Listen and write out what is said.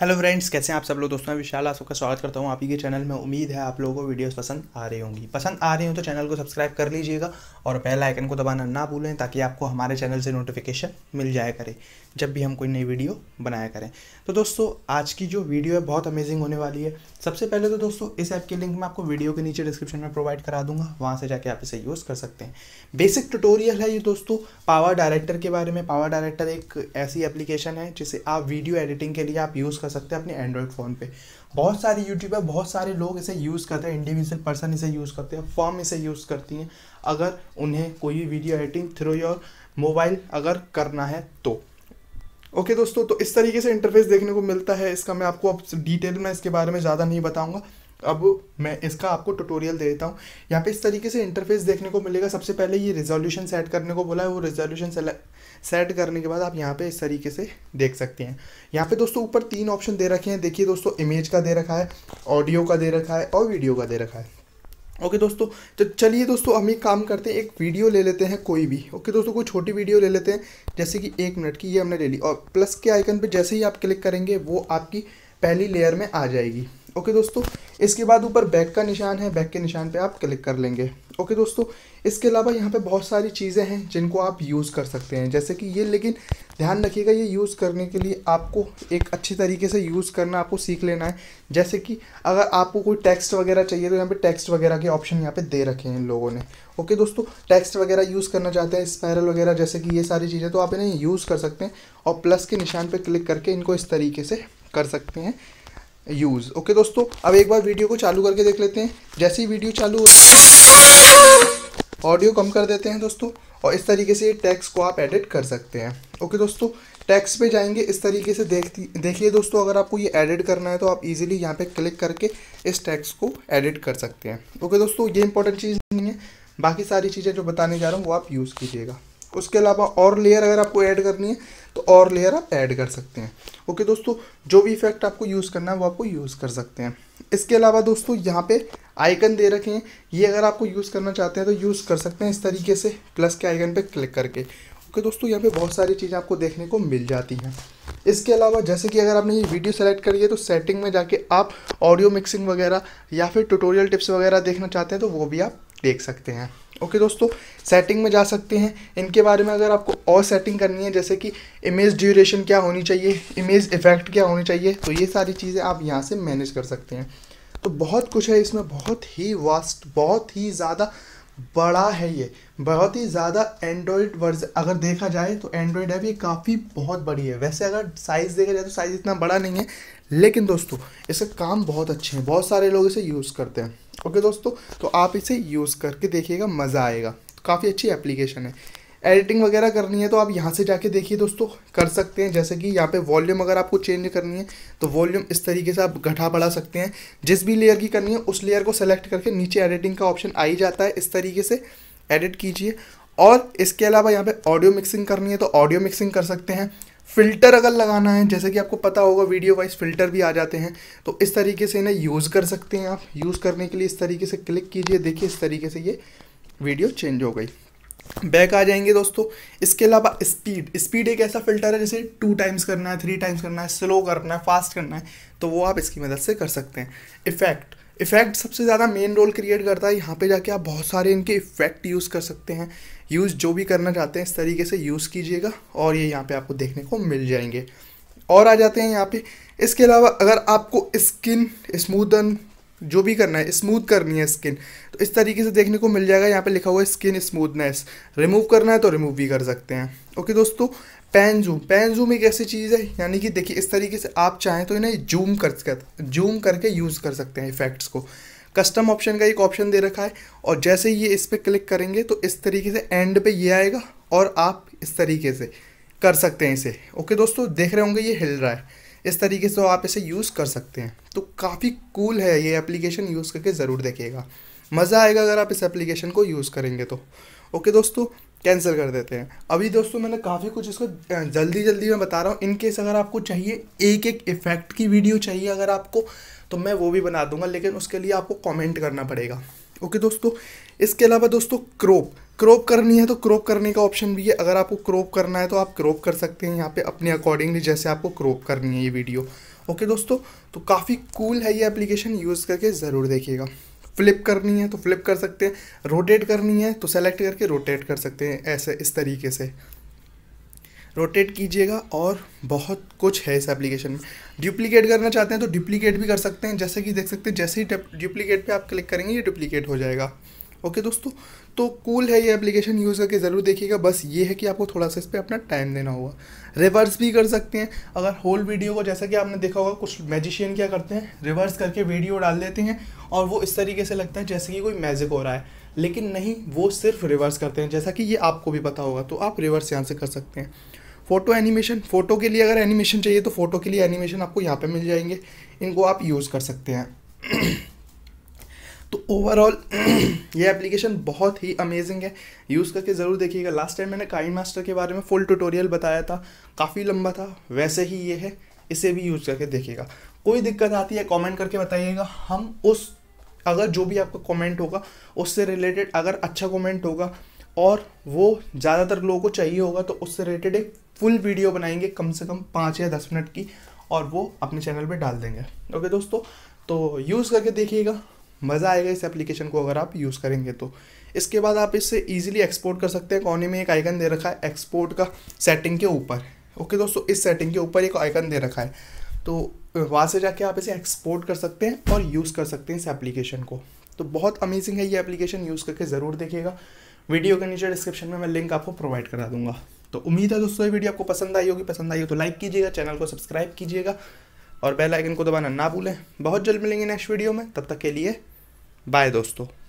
hello friends कैसे हैं आप सब लोग दोस्तों मैं विशाल आप सबका स्वागत करता हूं आप ही के चैनल में उम्मीद है आप लोगों को वीडियोस पसंद आ रही होंगी पसंद आ रही हो तो चैनल को सब्सक्राइब कर लीजिएगा और बेल आइकन को दबाना ना भूलें ताकि आपको हमारे चैनल से नोटिफिकेशन मिल जाया करे जब भी हम कोई नई वीडियो बनाया करें तो दोस्तों आज की जो वीडियो है बहुत अमेजिंग होने वाली है सबसे पहले तो दोस्तों इस ऐप की लिंक मैं आपको वीडियो के नीचे डिस्क्रिप्शन में प्रोवाइड करा दूंगा वहाँ से जाके आप इसे यूज़ कर सकते हैं बेसिक ट्यूटोरियल है ये दोस्तों पावर डायरेक्टर के बारे में पावर डायरेक्टर एक ऐसी एप्लीकेशन है जिसे आप वीडियो एडिटिंग के लिए आप यूज़ कर सकते हैं अपने एंड्रॉयड फ़ोन पे बहुत सारे यूट्यूबर बहुत सारे लोग इसे यूज़ करते हैं इंडिविजुअल पर्सन इसे यूज़ करते हैं फॉर्म इसे यूज़ करती हैं अगर उन्हें कोई भी video editing through your mobile अगर करना है तो ओके okay दोस्तों तो इस तरीके से इंटरफेस देखने को मिलता है इसका मैं आपको अब डिटेल में इसके बारे में ज़्यादा नहीं बताऊंगा अब मैं इसका आपको ट्यूटोरियल दे देता हूँ यहाँ पे इस तरीके से इंटरफेस देखने को मिलेगा सबसे पहले ये रिजोल्यूशन सेट करने को बोला है वो रिजोल्यूशन सेट करने के बाद आप यहाँ पे इस तरीके से देख सकते हैं यहाँ पे दोस्तों ऊपर तीन ऑप्शन दे रखे हैं देखिए दोस्तों इमेज का दे रखा है ऑडियो का दे रखा है और वीडियो का दे रखा है ओके okay, दोस्तों तो चलिए दोस्तों हम एक काम करते हैं एक वीडियो ले लेते हैं कोई भी ओके okay, दोस्तों कोई छोटी वीडियो ले लेते हैं जैसे कि एक मिनट की ये हमने ले ली और प्लस के आइकन पे जैसे ही आप क्लिक करेंगे वो आपकी पहली लेयर में आ जाएगी ओके okay, दोस्तों इसके बाद ऊपर बैक का निशान है बैक के निशान पे आप क्लिक कर लेंगे ओके दोस्तों इसके अलावा यहाँ पे बहुत सारी चीज़ें हैं जिनको आप यूज़ कर सकते हैं जैसे कि ये लेकिन ध्यान रखिएगा ये यूज़ करने के लिए आपको एक अच्छी तरीके से यूज़ करना आपको सीख लेना है जैसे कि अगर आपको कोई टेक्स्ट वगैरह चाहिए तो यहाँ पे टेक्स्ट वगैरह के ऑप्शन यहाँ पे दे रखे हैं इन लोगों ने ओके दोस्तों टेक्स्ट वगैरह यूज़ करना चाहते हैं स्पैरल वगैरह जैसे कि ये सारी चीज़ें तो आप इन्हें यूज़ कर सकते हैं और प्लस के निशान पर क्लिक करके इनको इस तरीके से कर सकते हैं यूज़ ओके दोस्तों अब एक बार वीडियो को चालू करके देख लेते हैं जैसे ही वीडियो चालू हो ऑडियो कम कर देते हैं दोस्तों और इस तरीके से टैक्स को आप एडिट कर सकते हैं ओके दोस्तों टैक्स पे जाएंगे इस तरीके से देखती देखिए दोस्तों अगर आपको ये एडिट करना है तो आप इजीली यहाँ पे क्लिक करके इस टैक्स को एडिट कर सकते हैं ओके दोस्तों ये इंपॉर्टेंट चीज़ नहीं है बाकी सारी चीज़ें जो बताने जा रहा हूँ वो आप यूज़ कीजिएगा उसके अलावा और लेयर अगर आपको ऐड करनी है तो और लेयर आप ऐड कर सकते हैं ओके दोस्तों जो भी इफेक्ट आपको यूज़ करना है वो आपको यूज़ कर सकते हैं इसके अलावा दोस्तों यहाँ पे आइकन दे रखे हैं ये अगर आपको यूज़ करना चाहते हैं तो यूज़ कर सकते हैं इस तरीके से प्लस के आइकन पे क्लिक करके ओके दोस्तों यहाँ पे बहुत सारी चीज़ें आपको देखने को मिल जाती हैं इसके अलावा जैसे कि अगर आपने ये वीडियो सेलेक्ट करी है तो सेटिंग में जाके आप ऑडियो मिक्सिंग वगैरह या फिर ट्यूटोरियल टिप्स वगैरह देखना चाहते हैं तो वो भी आप देख सकते हैं ओके okay, दोस्तों सेटिंग में जा सकते हैं इनके बारे में अगर आपको और सेटिंग करनी है जैसे कि इमेज ड्यूरेशन क्या होनी चाहिए इमेज इफेक्ट क्या होनी चाहिए तो ये सारी चीज़ें आप यहाँ से मैनेज कर सकते हैं तो बहुत कुछ है इसमें बहुत ही वास्ट बहुत ही ज़्यादा बड़ा है ये बहुत ही ज़्यादा एंड्रॉयड वर्जन अगर देखा जाए तो एंड्रॉयड ऐप ये काफ़ी बहुत बड़ी है वैसे अगर साइज़ देखा जाए तो साइज़ इतना बड़ा नहीं है लेकिन दोस्तों इसका काम बहुत अच्छे हैं बहुत सारे लोग इसे यूज़ करते हैं ओके दोस्तों तो आप इसे यूज़ करके देखिएगा मज़ा आएगा तो काफ़ी अच्छी एप्लीकेशन है एडिटिंग वगैरह करनी है तो आप यहाँ से जाके देखिए दोस्तों कर सकते हैं जैसे कि यहाँ पे वॉल्यूम अगर आपको चेंज करनी है तो वॉल्यूम इस तरीके से आप घटा बढ़ा सकते हैं जिस भी लेयर की करनी है उस लेयर को सेलेक्ट करके नीचे एडिटिंग का ऑप्शन आ ही जाता है इस तरीके से एडिट कीजिए और इसके अलावा यहाँ पे ऑडियो मिक्सिंग करनी है तो ऑडियो मिक्सिंग कर सकते हैं फ़िल्टर अगर लगाना है जैसे कि आपको पता होगा वीडियो वाइज फ़िल्टर भी आ जाते हैं तो इस तरीके से इन्हें यूज़ कर सकते हैं आप यूज़ करने के लिए इस तरीके से क्लिक कीजिए देखिए इस तरीके से ये वीडियो चेंज हो गई बैक आ जाएंगे दोस्तों इसके अलावा स्पीड स्पीड एक ऐसा फिल्टर है जैसे टू टाइम्स करना है थ्री टाइम्स करना है स्लो करना है फास्ट करना है तो वो आप इसकी मदद से कर सकते हैं इफेक्ट इफ़ेक्ट सबसे ज़्यादा मेन रोल क्रिएट करता है यहाँ पे जाके आप बहुत सारे इनके इफ़ेक्ट यूज़ कर सकते हैं यूज़ जो भी करना चाहते हैं इस तरीके से यूज़ कीजिएगा और ये यहाँ पे आपको देखने को मिल जाएंगे और आ जाते हैं यहाँ पे इसके अलावा अगर आपको स्किन स्मूदन जो भी करना है स्मूथ करनी है स्किन तो इस तरीके से देखने को मिल जाएगा यहाँ पे लिखा हुआ है स्किन स्मूथनेस रिमूव करना है तो रिमूव भी कर सकते हैं ओके दोस्तों पेन जूम पेन जूम एक ऐसी चीज़ है यानी कि देखिए इस तरीके से आप चाहें तो इन्हें जूम कर जूम करके यूज़ कर सकते हैं इफेक्ट्स को कस्टम ऑप्शन का एक ऑप्शन दे रखा है और जैसे ये इस पर क्लिक करेंगे तो इस तरीके से एंड पे ये आएगा और आप इस तरीके से कर सकते हैं इसे ओके दोस्तों देख रहे होंगे ये हिल रहा है इस तरीके से आप इसे यूज़ कर सकते हैं तो काफ़ी कूल है ये एप्लीकेशन यूज़ करके ज़रूर देखिएगा मज़ा आएगा अगर आप इस एप्लीकेशन को यूज़ करेंगे तो ओके दोस्तों कैंसिल कर देते हैं अभी दोस्तों मैंने काफ़ी कुछ इसको जल्दी जल्दी मैं बता रहा हूँ इनकेस अगर आपको चाहिए एक एक इफ़ेक्ट की वीडियो चाहिए अगर आपको तो मैं वो भी बना दूंगा लेकिन उसके लिए आपको कमेंट करना पड़ेगा ओके दोस्तों इसके अलावा दोस्तों क्रोप क्रॉप करनी है तो क्रॉप करने का ऑप्शन भी है अगर आपको क्रॉप करना है तो आप क्रॉप कर सकते हैं यहाँ पे अपने अकॉर्डिंगली जैसे आपको क्रॉप करनी है ये वीडियो ओके दोस्तों तो काफ़ी कूल है ये एप्लीकेशन यूज़ करके ज़रूर देखिएगा फ्लिप करनी है तो फ्लिप कर सकते हैं रोटेट करनी है तो सेलेक्ट करके रोटेट कर सकते हैं ऐसे इस तरीके से रोटेट कीजिएगा और बहुत कुछ है इस एप्लीकेशन में डुप्लीकेट करना चाहते हैं तो डुप्लीकेट भी कर सकते हैं जैसे कि देख सकते हैं जैसे ही डुप्लीकेट पे आप क्लिक करेंगे ये डुप्लीकेट हो जाएगा ओके दोस्तों तो कूल है ये एप्लीकेशन यूज़ करके ज़रूर देखिएगा बस ये है कि आपको थोड़ा सा इस पर अपना टाइम देना होगा रिवर्स भी कर सकते हैं अगर होल वीडियो को जैसा कि आपने देखा होगा कुछ मैजिशियन क्या करते हैं रिवर्स करके वीडियो डाल देते हैं और वो इस तरीके से लगता है जैसे कि कोई मैजिक हो रहा है लेकिन नहीं वो सिर्फ रिवर्स करते हैं जैसा कि ये आपको भी पता होगा तो आप रिवर्स यहाँ से कर सकते हैं फ़ोटो एनिमेशन फ़ोटो के लिए अगर एनिमेशन चाहिए तो फ़ोटो के लिए एनिमेशन आपको यहाँ पे मिल जाएंगे इनको आप यूज़ कर सकते हैं तो ओवरऑल ये एप्लीकेशन बहुत ही अमेजिंग है यूज़ करके ज़रूर देखिएगा लास्ट टाइम मैंने काइंड मास्टर के बारे में फुल ट्यूटोरियल बताया था काफ़ी लंबा था वैसे ही ये है इसे भी यूज़ करके देखिएगा कोई दिक्कत आती है कमेंट करके बताइएगा हम उस अगर जो भी आपका कमेंट होगा उससे रिलेटेड अगर अच्छा कमेंट होगा और वो ज़्यादातर लोगों को चाहिए होगा तो उससे रिलेटेड एक फुल वीडियो बनाएंगे कम से कम पाँच या दस मिनट की और वो अपने चैनल पे डाल देंगे ओके दोस्तों तो यूज़ करके देखिएगा मज़ा आएगा इस एप्लीकेशन को अगर आप यूज़ करेंगे तो इसके बाद आप इससे ईजिली एक्सपोर्ट कर सकते हैं कॉनी में एक आइकन दे रखा है एक्सपोर्ट का सेटिंग के ऊपर ओके दोस्तों इस सेटिंग के ऊपर एक आइकन दे रखा है तो वहाँ से जाके आप इसे एक्सपोर्ट कर सकते हैं और यूज़ कर सकते हैं इस एप्लीकेशन को तो बहुत अमेजिंग है ये एप्लीकेशन यूज़ करके ज़रूर देखिएगा वीडियो के नीचे डिस्क्रिप्शन में मैं लिंक आपको प्रोवाइड करा दूंगा तो उम्मीद है दोस्तों ये वीडियो आपको पसंद आई होगी पसंद आई हो तो लाइक कीजिएगा चैनल को सब्सक्राइब कीजिएगा और बेल आइकन को दबाना ना भूलें बहुत जल्द मिलेंगे नेक्स्ट वीडियो में तब तक के लिए बाय दोस्तों